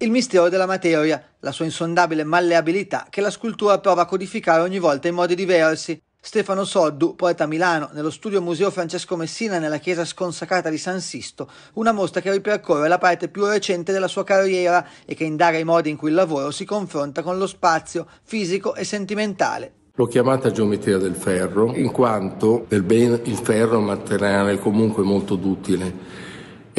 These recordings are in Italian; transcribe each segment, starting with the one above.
il mistero della materia, la sua insondabile malleabilità che la scultura prova a codificare ogni volta in modi diversi. Stefano Soddu, poeta a Milano, nello studio Museo Francesco Messina nella chiesa sconsacrata di San Sisto, una mostra che ripercorre la parte più recente della sua carriera e che indaga i modi in cui il lavoro si confronta con lo spazio fisico e sentimentale. L'ho chiamata geometria del ferro, in quanto per bene il ferro è un materiale comunque molto duttile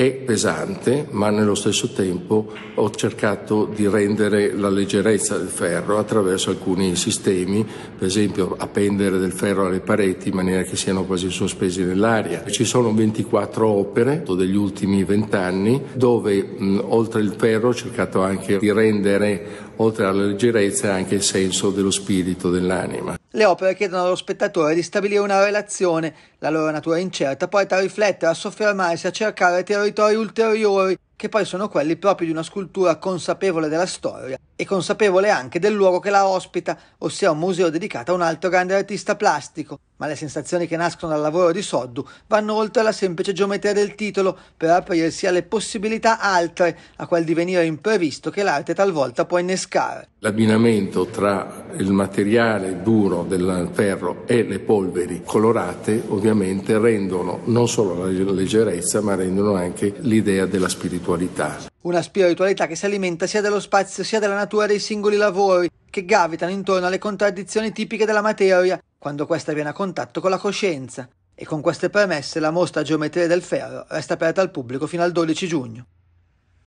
è pesante, ma nello stesso tempo ho cercato di rendere la leggerezza del ferro attraverso alcuni sistemi, per esempio appendere del ferro alle pareti in maniera che siano quasi sospesi nell'aria. Ci sono 24 opere degli ultimi vent'anni dove mh, oltre il ferro ho cercato anche di rendere oltre alla leggerezza anche il senso dello spirito dell'anima. Le opere chiedono allo spettatore di stabilire una relazione, la loro natura incerta poi a riflettere, a soffermarsi, a cercare teorie territori ulteriori, che poi sono quelli proprio di una scultura consapevole della storia e consapevole anche del luogo che la ospita, ossia un museo dedicato a un altro grande artista plastico, ma le sensazioni che nascono dal lavoro di Soddu vanno oltre la semplice geometria del titolo per aprirsi alle possibilità altre, a quel divenire imprevisto che l'arte talvolta può innescare. L'abbinamento tra il materiale duro del ferro e le polveri colorate ovviamente rendono non solo la leggerezza ma rendono anche l'idea della spiritualità. Una spiritualità che si alimenta sia dello spazio sia della natura dei singoli lavori, che gravitano intorno alle contraddizioni tipiche della materia quando questa viene a contatto con la coscienza e con queste premesse la mostra geometria del ferro resta aperta al pubblico fino al 12 giugno.